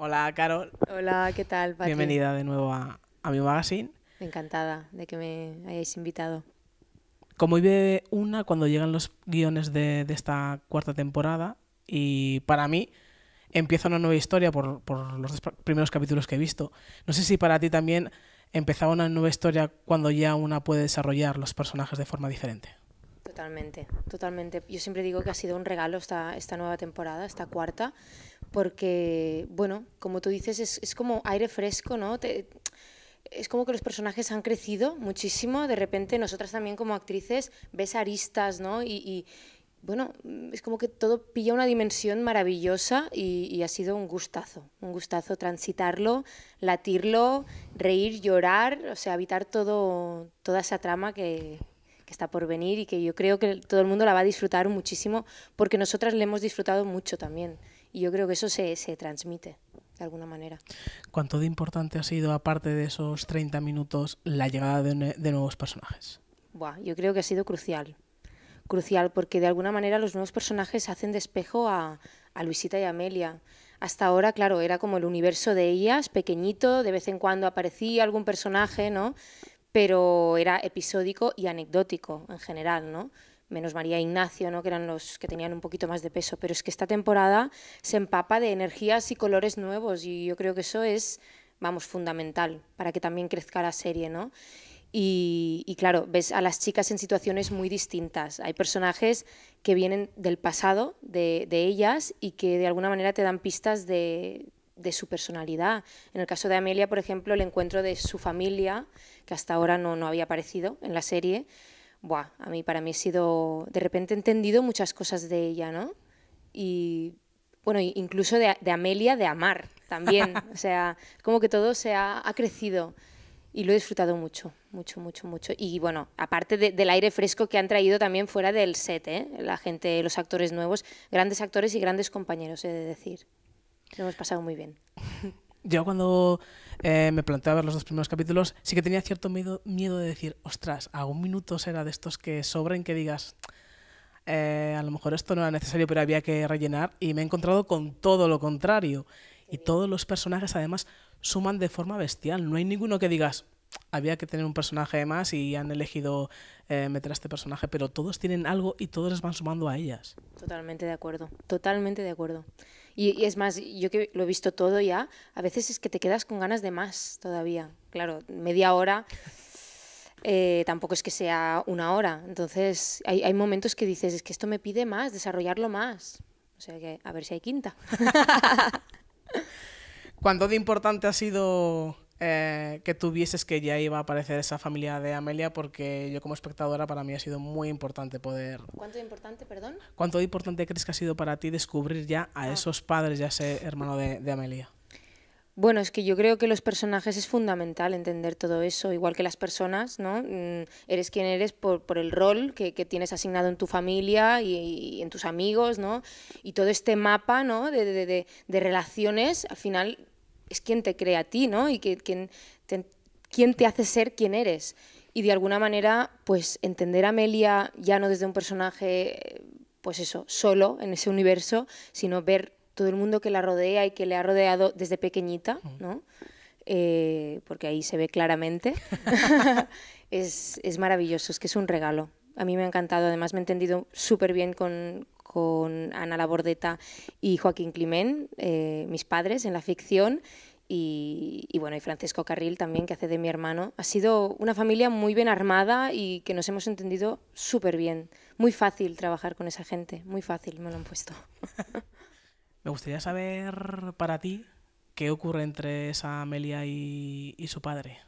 Hola, Carol. Hola, ¿qué tal? Bienvenida de nuevo a, a, mi magazine. Encantada de que me hayáis invitado. Como vive una, cuando llegan los guiones de, de, esta cuarta temporada, y para mí empieza una nueva historia por, por los primeros capítulos que he visto. No sé si para ti también empezaba una nueva historia cuando ya una puede desarrollar los personajes de forma diferente. Totalmente, totalmente. Yo siempre digo que ha sido un regalo esta, esta nueva temporada, esta cuarta porque, bueno, como tú dices, es, como aire fresco, ¿no? es como que los personajes han crecido muchísimo, de repente nosotras también como actrices ves aristas, ¿no? Y, bueno, es como que todo pilla una dimensión maravillosa y, ha sido un gustazo, un gustazo transitarlo, latirlo, reír, llorar, o sea, evitar toda esa trama que, que está por venir y que yo creo que todo el mundo la va a disfrutar muchísimo porque nosotras le hemos disfrutado mucho también. Y yo creo que eso se, se transmite de alguna manera. ¿Cuánto de importante ha sido, aparte de esos 30 minutos, la llegada de, de nuevos personajes? Buah, yo creo que ha sido crucial. Crucial porque de alguna manera los nuevos personajes hacen despejo a, a Luisita y Amelia. Hasta ahora, claro, era como el universo de ellas, pequeñito, de vez en cuando aparecía algún personaje, ¿no? Pero era episódico y anecdótico en general, ¿no? menos María e Ignacio, ¿no? que eran los que tenían un poquito más de peso, pero es que esta temporada se empapa de energías y colores nuevos y yo creo que eso es, vamos, fundamental para que también crezca la serie, ¿no? Y, claro, ves a las chicas en situaciones muy distintas. Hay personajes que vienen del pasado de, ellas y que de alguna manera te dan pistas de, su personalidad. En el caso de Amelia, por ejemplo, el encuentro de su familia, que hasta ahora no había aparecido en la serie, buah, a mí para mí ha sido, de repente he entendido muchas cosas de ella, ¿no? Y bueno, incluso de, Amelia, de amar también, o sea, como que todo se ha, ha, crecido y lo he disfrutado mucho, mucho, mucho, mucho. Y bueno, aparte del aire fresco que han traído también fuera del set, ¿eh? la gente, los actores nuevos, grandes actores y grandes compañeros, he de decir. Lo hemos pasado muy bien. Yo cuando eh, me planteé ver los dos primeros capítulos, sí que tenía cierto miedo, de decir, ostras, a un minuto será de estos que sobren que digas, eh, a lo mejor esto no era necesario, pero había que rellenar. Y me he encontrado con todo lo contrario. Y todos los personajes, además, suman de forma bestial. No hay ninguno que digas, había que tener un personaje más y han elegido eh, meter a este personaje, pero todos tienen algo y todos les van sumando a ellas. Totalmente de acuerdo, totalmente de acuerdo. Y, es más, yo que lo he visto todo ya, a veces es que te quedas con ganas de más todavía. Claro, media hora eh, tampoco es que sea una hora. Entonces, hay, hay momentos que dices, es que esto me pide más, desarrollarlo más. O sea que a ver si hay quinta. ¿Cuánto de importante ha sido eh, que tuvieses que ya iba a aparecer esa familia de Amelia, porque yo como espectadora para mí ha sido muy importante poder... ¿Cuánto importante, perdón? ¿Cuánto importante crees que ha sido para ti descubrir ya a ah. esos padres, ya ese hermano de, Amelia? Bueno, es que yo creo que los personajes es fundamental entender todo eso, igual que las personas, ¿no? Mm, eres quien eres por, el rol que, tienes asignado en tu familia y, en tus amigos, ¿no? Y todo este mapa, ¿no? de relaciones, al final es quien te crea a ti, ¿no? Y que, quien, te, te hace ser quien eres. Y de alguna manera, pues entender a Amelia ya no desde un personaje, pues eso, solo en ese universo, sino ver todo el mundo que la rodea y que le ha rodeado desde pequeñita, ¿no? Eh, porque ahí se ve claramente. es, es maravilloso, es que es un regalo. A mí me ha encantado, además me he entendido súper bien con, con Ana Labordeta y Joaquín climén eh, mis padres en la ficción. Y, bueno, y Francisco Carril también, que hace de mi hermano. Ha sido una familia muy bien armada y que nos hemos entendido súper bien. Muy fácil trabajar con esa gente, muy fácil, me lo han puesto. me gustaría saber para ti qué ocurre entre esa Amelia y, y su padre.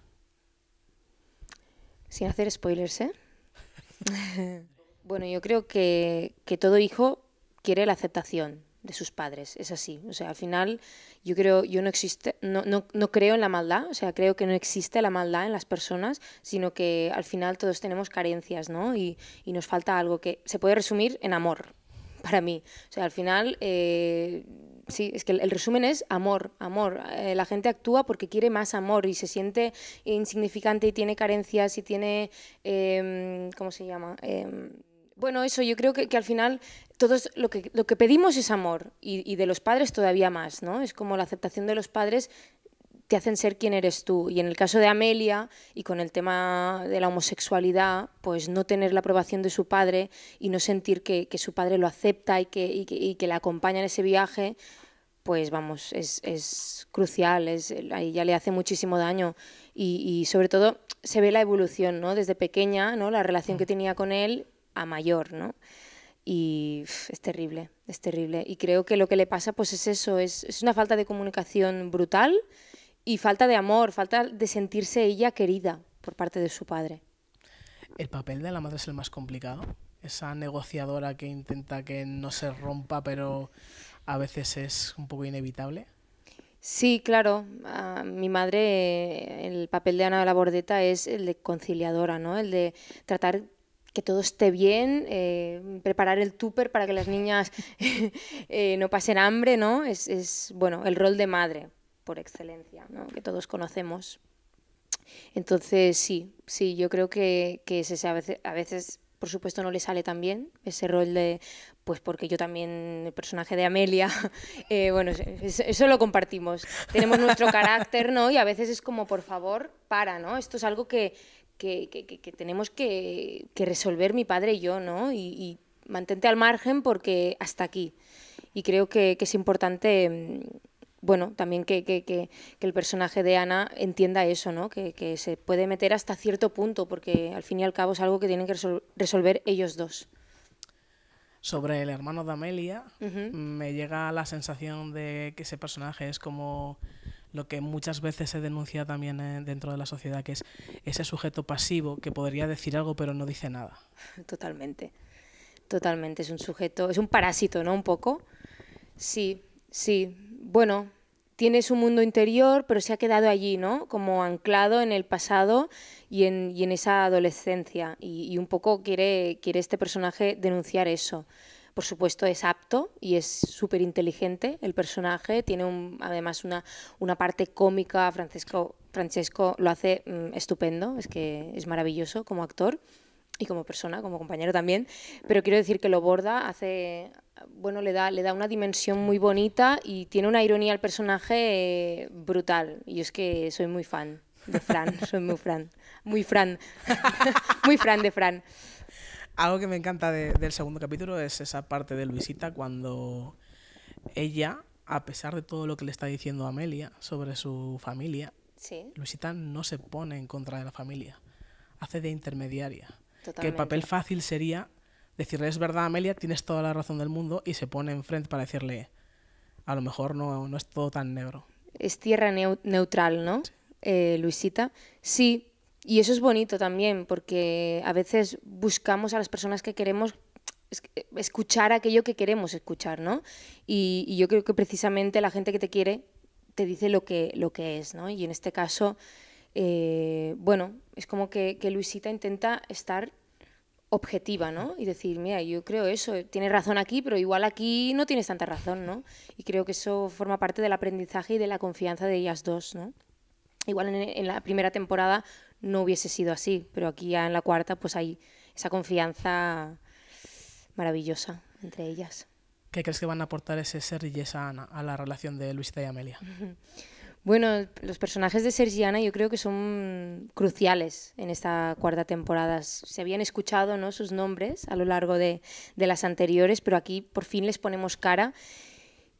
Sin hacer spoilers, ¿eh? Bueno, yo creo que, todo hijo quiere la aceptación de sus padres, es así. O sea, al final yo creo, yo no existe, no, creo en la maldad, o sea, creo que no existe la maldad en las personas, sino que al final todos tenemos carencias, ¿no? Y, nos falta algo que se puede resumir en amor, para mí. O sea, al final, eh, sí, es que el, resumen es amor, amor. Eh, la gente actúa porque quiere más amor y se siente insignificante y tiene carencias y tiene, em, ¿cómo se llama? Em, bueno, eso, yo creo que, al final todos lo que, lo que pedimos es amor y, de los padres todavía más, ¿no? Es como la aceptación de los padres te hacen ser quien eres tú. Y en el caso de Amelia y con el tema de la homosexualidad, pues no tener la aprobación de su padre y no sentir que, su padre lo acepta y que, que la acompaña en ese viaje, pues vamos, es, crucial, es, ahí ya le hace muchísimo daño y, y, sobre todo se ve la evolución, ¿no? Desde pequeña, ¿no? La relación que tenía con él a mayor, ¿no? Y es terrible, es terrible. Y creo que lo que le pasa pues es eso, es, una falta de comunicación brutal y falta de amor, falta de sentirse ella querida por parte de su padre. ¿El papel de la madre es el más complicado? Esa negociadora que intenta que no se rompa, pero a veces es un poco inevitable. Sí, claro. mi madre, el papel de Ana de la Bordeta es el de conciliadora, ¿no? El de tratar que todo esté bien, eh, preparar el tupper para que las niñas eh, no pasen hambre, ¿no? Es, bueno, el rol de madre, por excelencia, ¿no? que todos conocemos. Entonces, sí, sí, yo creo que, a, veces, por supuesto, no le sale tan bien ese rol de, pues porque yo también, el personaje de Amelia, eh, bueno, eso lo compartimos. Tenemos nuestro carácter, ¿no? Y a veces es como, por favor, para, ¿no? Esto es algo que, que, tenemos que, resolver mi padre y yo, ¿no? Y, mantente al margen porque hasta aquí. Y creo que, es importante, mm, bueno, también que, el personaje de Ana entienda eso, ¿no? Que, se puede meter hasta cierto punto, porque al fin y al cabo es algo que tienen que resolver ellos dos sobre el hermano de Amelia, me llega la sensación de que ese personaje es como lo que muchas veces se denuncia también eh, dentro de la sociedad, que es ese sujeto pasivo que podría decir algo pero no dice nada. Totalmente, totalmente, es un sujeto, es un parásito, ¿no? Un poco. Sí, sí, bueno, tiene su mundo interior, pero se ha quedado allí, ¿no? Como anclado en el pasado y en, esa adolescencia. Y, y, un poco quiere, quiere este personaje denunciar eso por supuesto es apto y es súper inteligente el personaje, tiene un, además una, una parte cómica, Francesco, lo hace mm, estupendo, es que es maravilloso como actor y como persona, como compañero también, pero quiero decir que lo borda, hace, bueno, le da, le da una dimensión muy bonita y tiene una ironía al personaje eh, brutal. Y es que soy muy fan de Fran, soy muy Fran, muy Fran, muy Fran de Fran. Algo que me encanta del segundo capítulo es esa parte de Luisita cuando ella, a pesar de todo lo que le está diciendo Amelia sobre su familia, Luisita no se pone en contra de la familia, hace de intermediaria. Que el papel fácil sería decirle, es verdad Amelia, tienes toda la razón del mundo y se pone enfrente para decirle, a lo mejor no, no es todo tan negro. Es tierra neutral, ¿no? Eh, Luisita. Sí, y eso es bonito también, porque a veces buscamos a las personas que queremos eh, escuchar aquello que queremos escuchar, ¿no? Y, yo creo que precisamente la gente que te quiere te dice lo que, lo que es, ¿no? Y en este caso, eh, bueno, es como que, Luisita intenta estar objetiva, ¿no? Y decir, mira, yo creo eso, tienes razón aquí, pero igual aquí no tienes tanta razón, ¿no? Y creo que eso forma parte del aprendizaje y de la confianza de ellas dos, ¿no? Igual en la primera temporada no hubiese sido así, pero aquí ya en la cuarta pues hay esa confianza maravillosa entre ellas. ¿Qué crees que van a aportar ese Sergi y esa Ana a la relación de Luisa y Amelia? Bueno, los personajes de Sergi y Ana yo creo que son cruciales en esta cuarta temporada. Se habían escuchado ¿no? sus nombres a lo largo de las anteriores, pero aquí por fin les ponemos cara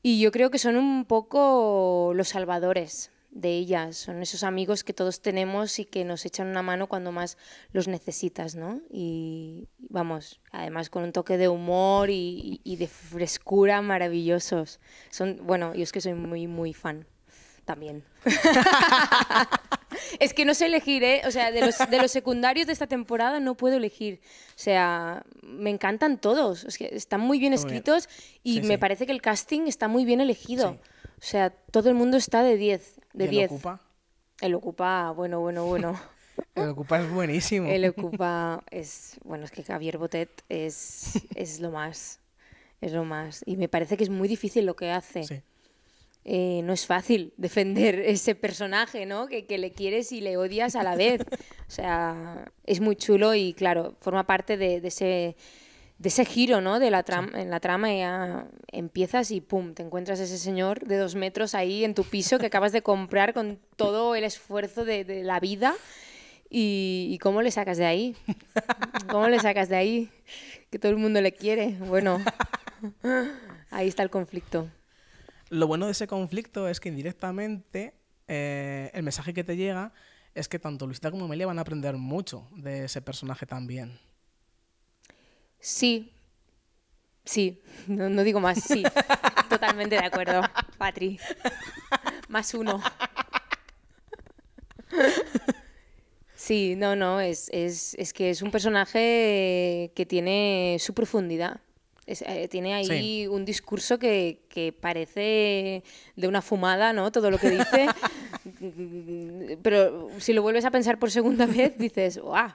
y yo creo que son un poco los salvadores de ellas, son esos amigos que todos tenemos y que nos echan una mano cuando más los necesitas, ¿no? Y vamos, además con un toque de humor y, de frescura maravillosos. Son, bueno, yo es que soy muy, muy fan también. es que no sé elegir, ¿eh? O sea, de los, de los, secundarios de esta temporada no puedo elegir. O sea, me encantan todos. que están muy bien escritos y me parece que el casting está muy bien elegido. O sea, todo el mundo está de 10. ¿El Ocupa? El Ocupa, bueno, bueno, bueno. el Ocupa es buenísimo. El Ocupa es, bueno, es que Javier Botet es, es lo más. Es lo más. Y me parece que es muy difícil lo que hace. Sí. Eh, no es fácil defender ese personaje, ¿no? Que, le quieres y le odias a la vez. O sea, es muy chulo y, claro, forma parte de ese de ese giro, ¿no? De la trama, en la trama ya empiezas y pum, te encuentras ese señor de dos metros ahí en tu piso que acabas de comprar con todo el esfuerzo de, la vida. ¿Y, cómo le sacas de ahí? ¿Cómo le sacas de ahí? Que todo el mundo le quiere. Bueno, ahí está el conflicto. Lo bueno de ese conflicto es que indirectamente eh, el mensaje que te llega es que tanto Luisita como Amelia van a aprender mucho de ese personaje también. Sí, sí, no, digo más, sí. Totalmente de acuerdo, Patri. Más uno. Sí, no, no, es, que es un personaje que tiene su profundidad. Eh, tiene ahí un discurso que, parece de una fumada, ¿no? Todo lo que dice. Pero si lo vuelves a pensar por segunda vez, dices, ¡guau!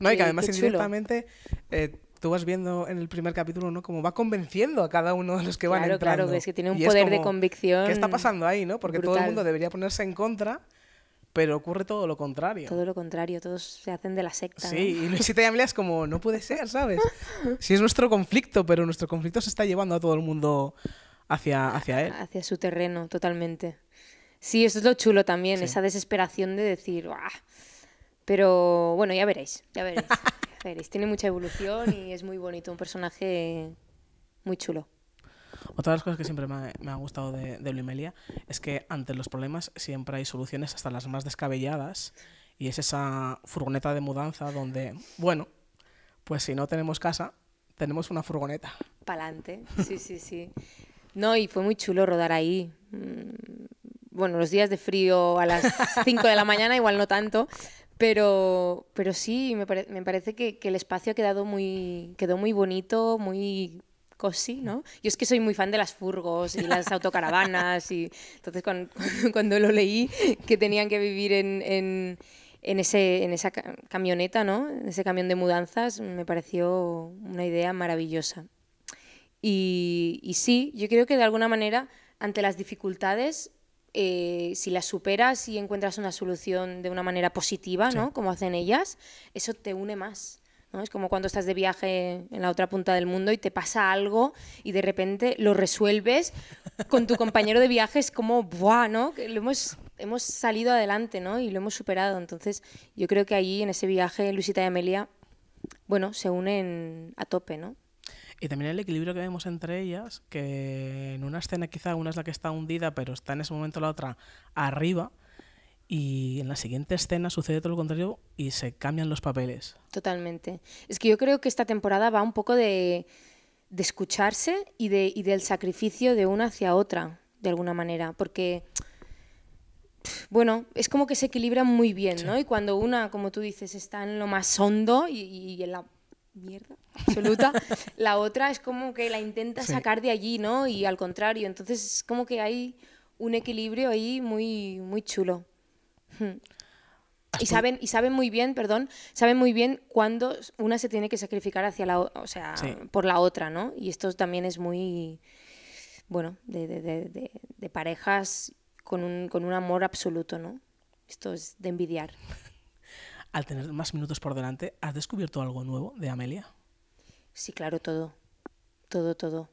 No, y que además indirectamente eh, tú vas viendo en el primer capítulo, ¿no? Como va convenciendo a cada uno de los que van entrando. Claro, que es que tiene un poder de convicción. ¿Qué está pasando ahí, no? Porque todo el mundo debería ponerse en contra, pero ocurre todo lo contrario. Todo lo contrario, todos se hacen de la secta. Sí, ¿no? y si y Amelia es como, no puede ser, ¿sabes? Sí es nuestro conflicto, pero nuestro conflicto se está llevando a todo el mundo hacia, hacia él. Hacia su terreno, totalmente. Sí, eso es lo chulo también, esa desesperación de decir, pero bueno, ya veréis, ya veréis. Tiene mucha evolución y es muy bonito, un personaje muy chulo. Otra de las cosas que siempre me, ha gustado de, de es que ante los problemas siempre hay soluciones, hasta las más descabelladas. Y es esa furgoneta de mudanza donde, bueno, pues si no tenemos casa, tenemos una furgoneta. Pa'lante, sí, sí, sí. No, y fue muy chulo rodar ahí. Mm, bueno, los días de frío a las 5 de la mañana, igual no tanto, pero, pero sí, me, parece que, el espacio ha quedado muy, quedó muy bonito, muy cosí, ¿no? Yo es que soy muy fan de las furgos y las autocaravanas y entonces cuando, lo leí que tenían que vivir en, en, esa camioneta, ¿no? En ese camión de mudanzas me pareció una idea maravillosa. y sí, yo creo que de alguna manera ante las dificultades eh, si las superas y encuentras una solución de una manera positiva, ¿no? Como hacen ellas, eso te une más. ¿no? Es como cuando estás de viaje en la otra punta del mundo y te pasa algo y de repente lo resuelves con tu compañero de viaje, es como, ¡buah! ¿no? lo hemos, hemos salido adelante ¿no? y lo hemos superado. Entonces, yo creo que ahí en ese viaje, Luisita y Amelia, bueno, se unen a tope, ¿no? Y también el equilibrio que vemos entre ellas, que en una escena quizá una es la que está hundida, pero está en ese momento la otra arriba, y en la siguiente escena sucede todo lo contrario y se cambian los papeles. Totalmente. Es que yo creo que esta temporada va un poco de, escucharse y, de, del sacrificio de una hacia otra, de alguna manera, porque bueno, es como que se equilibran muy bien, ¿no? Y cuando una, como tú dices, está en lo más hondo y en la mierda absoluta, la otra es como que la intenta sacar de allí, ¿no? Y al contrario, entonces es como que hay un equilibrio ahí muy, muy chulo. Hmm. Y saben, y saben muy bien, perdón, saben muy bien cuándo una se tiene que sacrificar hacia la o sea, por la otra, ¿no? Y esto también es muy bueno, de, de parejas con un, con un amor absoluto, ¿no? Esto es de envidiar al tener más minutos por delante, ¿has descubierto algo nuevo de Amelia? Sí, claro, todo. Todo, todo.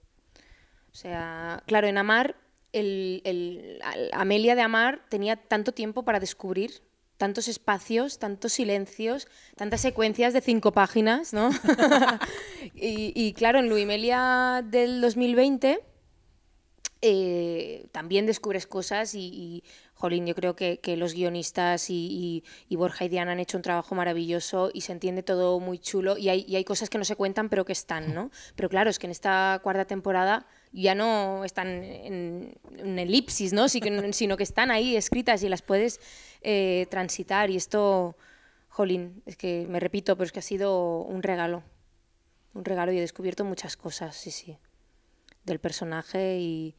O sea, claro, en Amar, el, Amelia de Amar tenía tanto tiempo para descubrir, tantos espacios, tantos silencios, tantas secuencias de cinco páginas, ¿no? y, claro, en Luimelia del 2020 eh, también descubres cosas y jolín, yo creo que, los guionistas y, y, Borja y Diana han hecho un trabajo maravilloso y se entiende todo muy chulo y hay, hay cosas que no se cuentan pero que están, ¿no? Pero claro, es que en esta cuarta temporada ya no están en, elipsis, ¿no? sino que están ahí escritas y las puedes eh, transitar. Y esto, jolín, es que me repito, pero es que ha sido un regalo. Un regalo y he descubierto muchas cosas, sí, sí, del personaje y,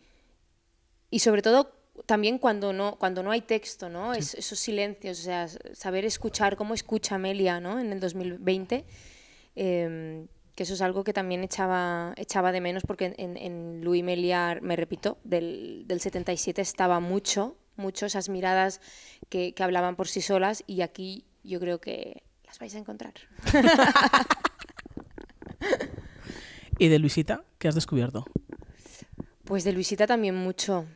y sobre todo también cuando no, cuando no hay texto, ¿no? Es, esos silencios, o sea, saber escuchar cómo escucha Amelia, ¿no? En el 2020, em, que eso es algo que también echaba, echaba de menos porque en, Luis me repito, del, 77 estaba mucho, mucho esas miradas que, que hablaban por sí solas y aquí yo creo que las vais a encontrar. ¿Y de Luisita qué has descubierto? Pues de Luisita también mucho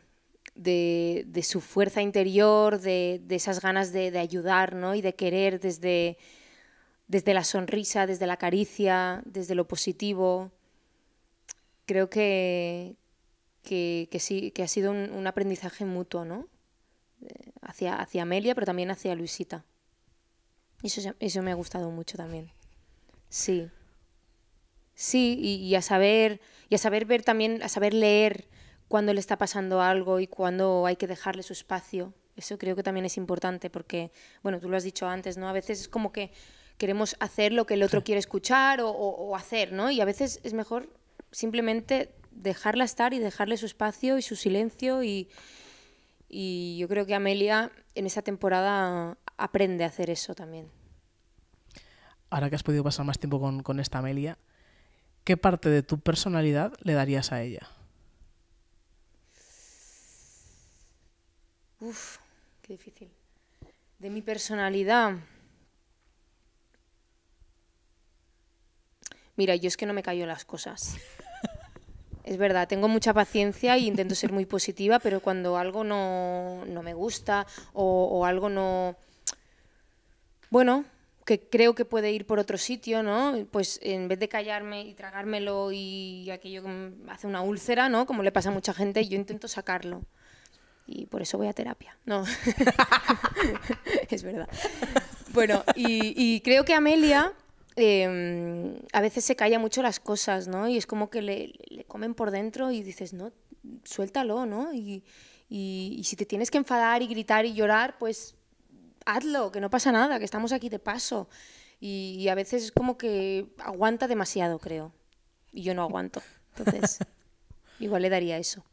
de, su fuerza interior, de, esas ganas de, ayudar ¿no? y de querer desde, desde la sonrisa, desde la caricia, desde lo positivo. Creo que, que, sí, que ha sido un, aprendizaje mutuo, ¿no? Eh, hacia, hacia Amelia, pero también hacia Luisita. Eso, me ha gustado mucho también. Sí. Sí, y, y, a saber, y a saber ver también, a saber leer cuando le está pasando algo y cuando hay que dejarle su espacio. Eso creo que también es importante porque, bueno, tú lo has dicho antes, ¿no? A veces es como que queremos hacer lo que el otro quiere escuchar o, hacer, ¿no? Y a veces es mejor simplemente dejarla estar y dejarle su espacio y su silencio y, yo creo que Amelia en esa temporada aprende a hacer eso también. Ahora que has podido pasar más tiempo con esta Amelia, ¿qué parte de tu personalidad le darías a ella? Uf, qué difícil. De mi personalidad. Mira, yo es que no me callo las cosas. Es verdad, tengo mucha paciencia e intento ser muy positiva, pero cuando algo no, me gusta o, o, algo no... Bueno, que creo que puede ir por otro sitio, ¿no? Pues en vez de callarme y tragármelo y aquello que hace una úlcera, ¿no? Como le pasa a mucha gente, yo intento sacarlo y por eso voy a terapia. No, es verdad. Bueno, y, creo que Amelia em, a veces se calla mucho las cosas, ¿no? Y es como que le, comen por dentro y dices, no, suéltalo, ¿no? Y, y, si te tienes que enfadar y gritar y llorar, pues hazlo, que no pasa nada, que estamos aquí de paso. y, a veces es como que aguanta demasiado, creo. Y yo no aguanto. Entonces, igual le daría eso.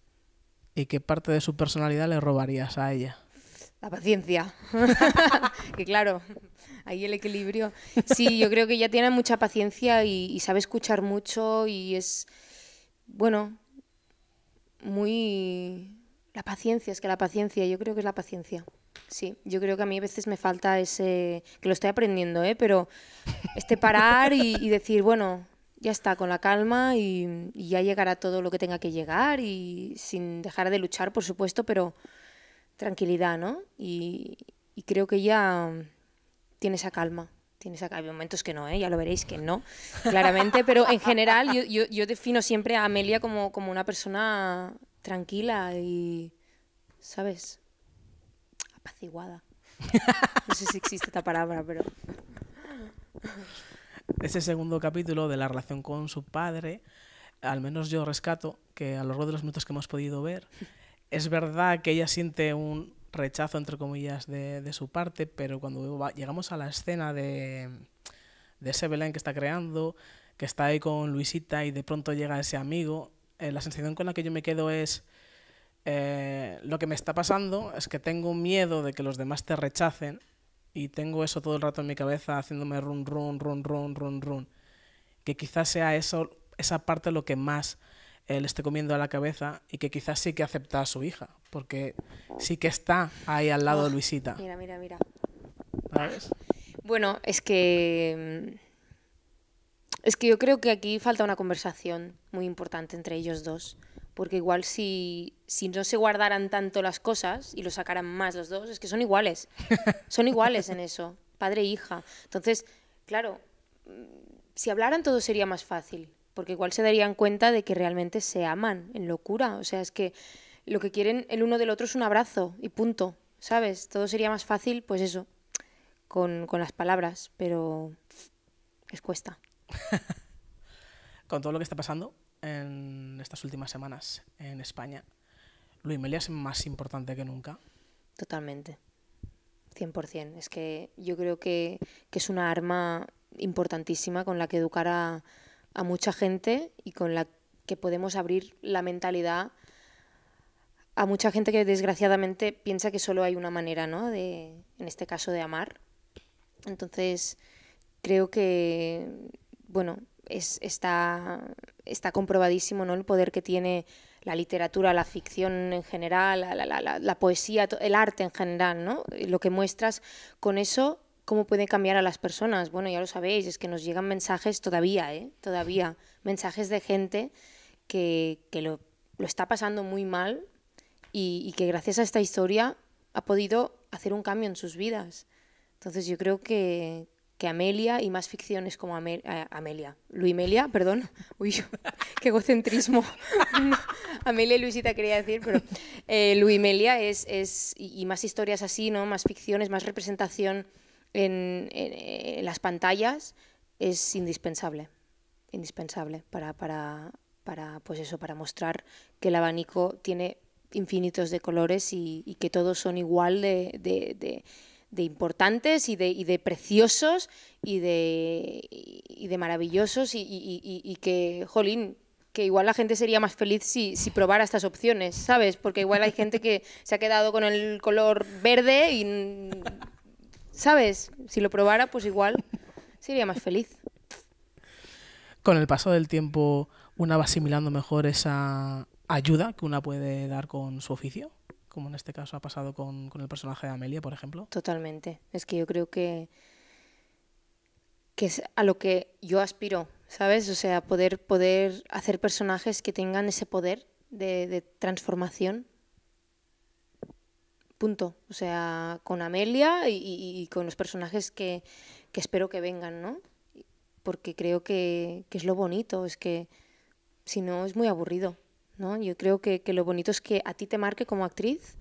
¿Y qué parte de su personalidad le robarías a ella? La paciencia. que claro, ahí el equilibrio. Sí, yo creo que ella tiene mucha paciencia y, sabe escuchar mucho y es, bueno, muy... La paciencia, es que la paciencia, yo creo que es la paciencia. Sí, yo creo que a mí a veces me falta ese, que lo estoy aprendiendo, ¿eh? pero este parar y decir, bueno, ya está, con la calma y, ya llegará todo lo que tenga que llegar y sin dejar de luchar, por supuesto, pero tranquilidad, ¿no? Y, creo que ya tiene esa calma. Tiene Hay momentos que no, ¿eh? ya lo veréis que no, claramente, pero en general yo, defino siempre a Amelia como, como una persona tranquila y, ¿sabes? Apaciguada. No sé si existe esta palabra, pero ese segundo capítulo de la relación con su padre, al menos yo rescato que a lo largo de los minutos que hemos podido ver, es verdad que ella siente un rechazo, entre comillas, de, su parte, pero cuando llegamos a la escena de, ese Belén que está creando, que está ahí con Luisita y de pronto llega ese amigo, eh, la sensación con la que yo me quedo es... Eh, lo que me está pasando es que tengo miedo de que los demás te rechacen y tengo eso todo el rato en mi cabeza haciéndome run, run, run, run, run, run. Que quizás sea eso, esa parte lo que más eh, le esté comiendo a la cabeza y que quizás sí que acepta a su hija, porque sí que está ahí al lado de ah, Luisita. Mira, mira, mira. Bueno, es que. Mm, es que yo creo que aquí falta una conversación muy importante entre ellos dos, porque igual si si no se guardaran tanto las cosas y lo sacaran más los dos, es que son iguales. Son iguales en eso, padre e hija. Entonces, claro, si hablaran todo sería más fácil, porque igual se darían cuenta de que realmente se aman en locura. O sea, es que lo que quieren el uno del otro es un abrazo y punto, ¿sabes? Todo sería más fácil, pues eso, con, con las palabras, pero es cuesta. con todo lo que está pasando en estas últimas semanas en España, Luis es más importante que nunca. Totalmente. 100%. Es que yo creo que, es una arma importantísima con la que educar a, mucha gente y con la que podemos abrir la mentalidad a mucha gente que desgraciadamente piensa que solo hay una manera, ¿no? De, en este caso, de amar. Entonces, creo que, bueno, es, está, está comprobadísimo, ¿no? El poder que tiene la literatura, la ficción en general, la, poesía, el arte en general, ¿no? Lo que muestras con eso, cómo puede cambiar a las personas. Bueno, ya lo sabéis, es que nos llegan mensajes todavía, ¿eh? Todavía, mensajes de gente que, lo, está pasando muy mal y que gracias a esta historia ha podido hacer un cambio en sus vidas. Entonces yo creo que, que Amelia y más ficciones como eh, Amelia, Luis Amelia, perdón, uy, qué egocentrismo. Amelia y Luisita quería decir, pero eh, Luimelia es, es, y más historias así, ¿no? Más ficciones, más representación en, las pantallas es indispensable, indispensable para, para, para, pues eso, para mostrar que el abanico tiene infinitos de colores y, que todos son igual de de importantes y de, y de preciosos y de, de maravillosos y, que, jolín, que igual la gente sería más feliz si, si, probara estas opciones, ¿sabes? Porque igual hay gente que se ha quedado con el color verde y, ¿sabes? Si lo probara, pues igual sería más feliz. Con el paso del tiempo, una va asimilando mejor esa ayuda que una puede dar con su oficio como en este caso ha pasado con, el personaje de Amelia, por ejemplo. Totalmente. Es que yo creo que, que es a lo que yo aspiro, ¿sabes? O sea, poder, poder hacer personajes que tengan ese poder de, transformación. Punto. O sea, con Amelia y, con los personajes que, espero que vengan, ¿no? Porque creo que es lo bonito, es que si no es muy aburrido. Yo creo que, lo bonito es que a ti te marque como actriz,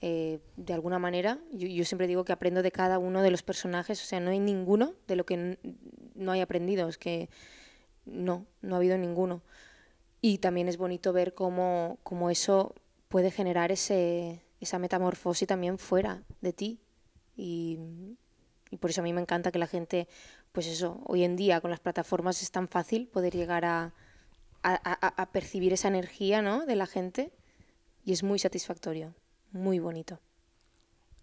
eh, de alguna manera. Yo, siempre digo que aprendo de cada uno de los personajes, o sea, no hay ninguno de lo que no hay aprendido, es que no, no ha habido ninguno. Y también es bonito ver cómo, eso puede generar esa metamorfosis también fuera de ti. y por eso a mí me encanta que la gente, pues eso, hoy en día con las plataformas es tan fácil poder llegar a, a, percibir esa energía ¿no? de la gente y es muy satisfactorio, muy bonito.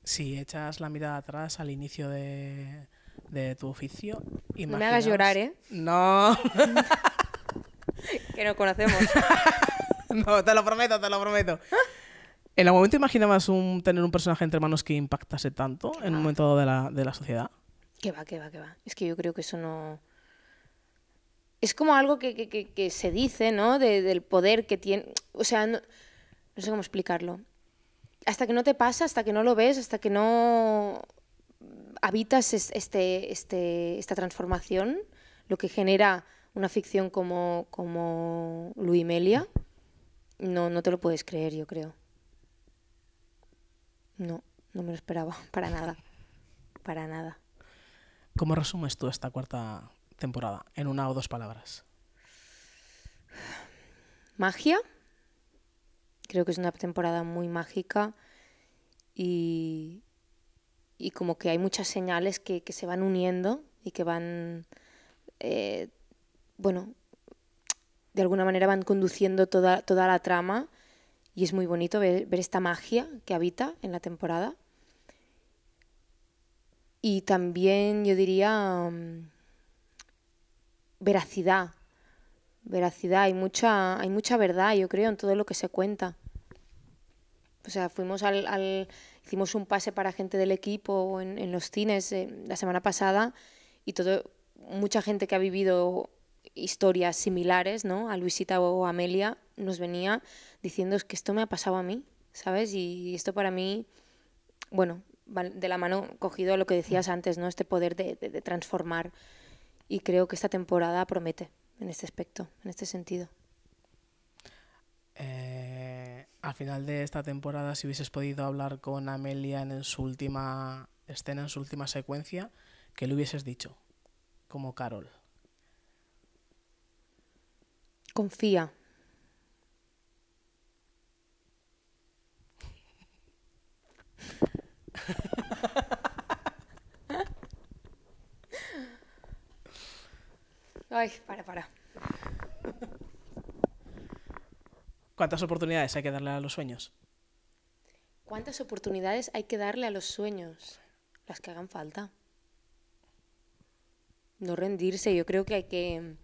Si echas la mirada atrás al inicio de, tu oficio, No me hagas llorar, ¿eh? No. que no conocemos. no, te lo prometo, te lo prometo. ¿En algún momento imaginabas un, tener un personaje entre manos que impactase tanto en un ah. momento de la, de la sociedad? Que va, que va, que va. Es que yo creo que eso no es como algo que, se dice, ¿no? del poder que tiene. O sea, no, sé cómo explicarlo. Hasta que no te pasa, hasta que no lo ves, hasta que no habitas este, este, esta transformación, lo que genera una ficción como, como Melia, no, no te lo puedes creer, yo creo. No, no me lo esperaba, para nada. Para nada. ¿Cómo resumes tú esta cuarta temporada, en una o dos palabras? Magia. Creo que es una temporada muy mágica y, y como que hay muchas señales que, se van uniendo y que van, eh, bueno, de alguna manera van conduciendo toda, toda la trama y es muy bonito ver, esta magia que habita en la temporada. Y también yo diría mm, veracidad, veracidad, hay mucha, hay mucha verdad, yo creo, en todo lo que se cuenta. O sea, fuimos al, hicimos un pase para gente del equipo en, los cines eh, la semana pasada y todo, mucha gente que ha vivido historias similares, ¿no? A Luisita o Amelia nos venía diciendo que esto me ha pasado a mí, ¿sabes? Y esto para mí, bueno, de la mano cogido lo que decías antes, ¿no? Este poder de transformar y creo que esta temporada promete en este aspecto, en este sentido. Eh, al final de esta temporada, si hubieses podido hablar con Amelia en su última escena, en su última secuencia, ¿qué le hubieses dicho? Como Carol. Confía. Ay, para, para. ¿Cuántas oportunidades hay que darle a los sueños? ¿Cuántas oportunidades hay que darle a los sueños? Las que hagan falta. No rendirse, yo creo que hay que.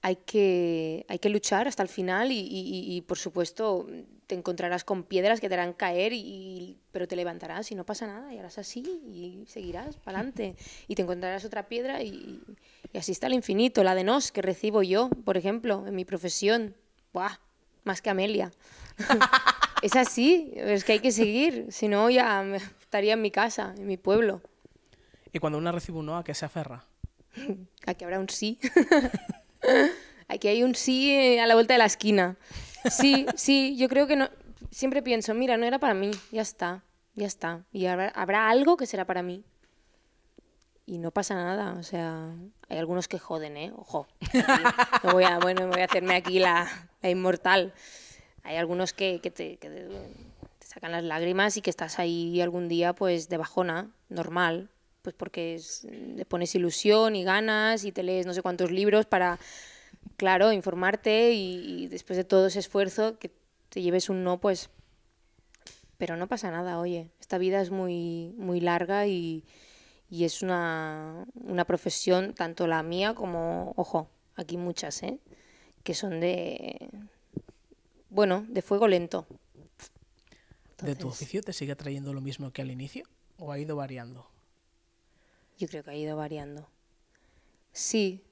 Hay que, hay que luchar hasta el final y, y por supuesto te encontrarás con piedras que te harán caer y, pero te levantarás y no pasa nada y harás así y seguirás para adelante y te encontrarás otra piedra y, y así está el infinito, la de nos que recibo yo, por ejemplo, en mi profesión. ¡Buah! Más que Amelia. es así, es que hay que seguir, si no ya estaría en mi casa, en mi pueblo. ¿Y cuando una recibe un no, a qué se aferra? Aquí habrá un sí. Aquí hay un sí eh, a la vuelta de la esquina. Sí, sí, yo creo que no. Siempre pienso, mira, no era para mí, ya está, ya está. Y habrá, habrá algo que será para mí y no pasa nada. O sea, hay algunos que joden, ¿eh? Ojo. No voy a, bueno, voy a hacerme aquí la, la inmortal. Hay algunos que, que, te, sacan las lágrimas y que estás ahí algún día pues de bajona, normal, pues porque le pones ilusión y ganas y te lees no sé cuántos libros para, claro, informarte y, y después de todo ese esfuerzo que te lleves un no, pues... Pero no pasa nada, oye. Esta vida es muy, muy larga y, y es una, profesión, tanto la mía como, ojo, aquí muchas, ¿eh? que son de, bueno, de fuego lento. ¿De tu oficio te sigue trayendo lo mismo que al inicio o ha ido variando? Yo creo que ha ido variando. Sí.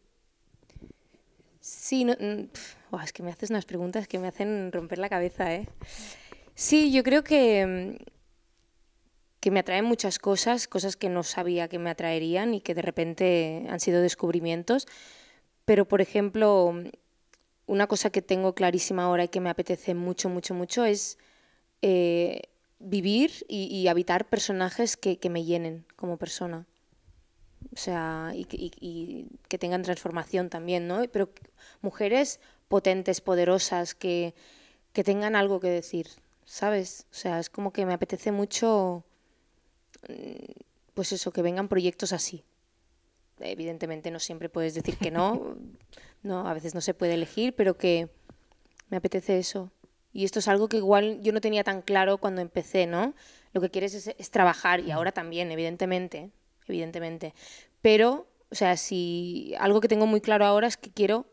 Sí, no, mm, es que me haces unas preguntas que me hacen romper la cabeza, ¿eh? Sí, yo creo que mm, que me atraen muchas cosas, cosas que no sabía que me atraerían y que de repente han sido descubrimientos. Pero, por ejemplo, una cosa que tengo clarísima ahora y que me apetece mucho, mucho, mucho es eh, vivir y, habitar personajes que, me llenen como persona. O sea, y, que tengan transformación también, ¿no? Pero mujeres potentes, poderosas, que, que tengan algo que decir, ¿sabes? O sea, es como que me apetece mucho Mm, pues eso, que vengan proyectos así. Evidentemente no siempre puedes decir que no, no, a veces no se puede elegir, pero que me apetece eso. Y esto es algo que igual yo no tenía tan claro cuando empecé, ¿no? Lo que quieres es, trabajar y ahora también, evidentemente, evidentemente. Pero, o sea, si algo que tengo muy claro ahora es que quiero,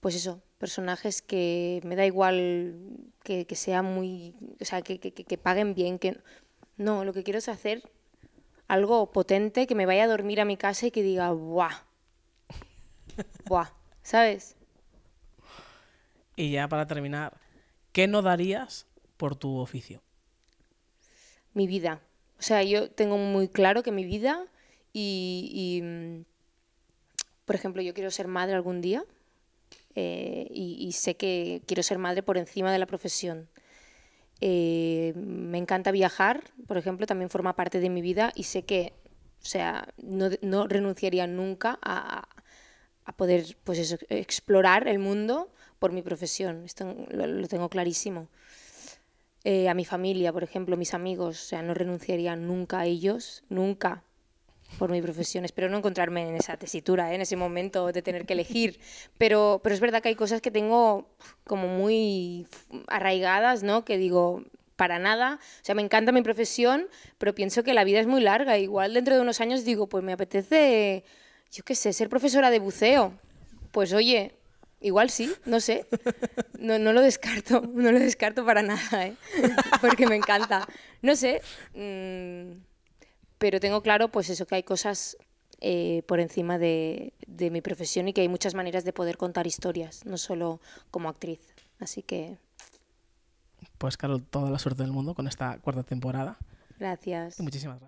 pues eso, personajes que me da igual que, que muy, o sea, que, que paguen bien, que no, lo que quiero es hacer algo potente que me vaya a dormir a mi casa y que diga, ¡buah! ¡buah! ¿Sabes? Y ya para terminar, ¿qué no darías por tu oficio? Mi vida. O sea, yo tengo muy claro que mi vida y, mm, por ejemplo, yo quiero ser madre algún día eh, y sé que quiero ser madre por encima de la profesión. Eh, me encanta viajar, por ejemplo, también forma parte de mi vida y sé que, o sea, no, renunciaría nunca a, poder pues explorar el mundo por mi profesión. Esto lo, tengo clarísimo. Eh, a mi familia, por ejemplo, mis amigos, o sea, no renunciaría nunca a ellos, nunca por mi profesión. Espero no encontrarme en esa tesitura, ¿eh? en ese momento de tener que elegir. Pero, pero es verdad que hay cosas que tengo como muy arraigadas, ¿no? Que digo, para nada. O sea, me encanta mi profesión, pero pienso que la vida es muy larga. Igual dentro de unos años digo, pues me apetece, yo qué sé, ser profesora de buceo. Pues oye, Igual sí, no sé. No, no, lo descarto, no lo descarto para nada, ¿eh? porque me encanta. No sé, mmm, pero tengo claro, pues eso, que hay cosas eh, por encima de, mi profesión y que hay muchas maneras de poder contar historias, no solo como actriz. Así que pues claro, toda la suerte del mundo con esta cuarta temporada. Gracias. muchísimas gracias.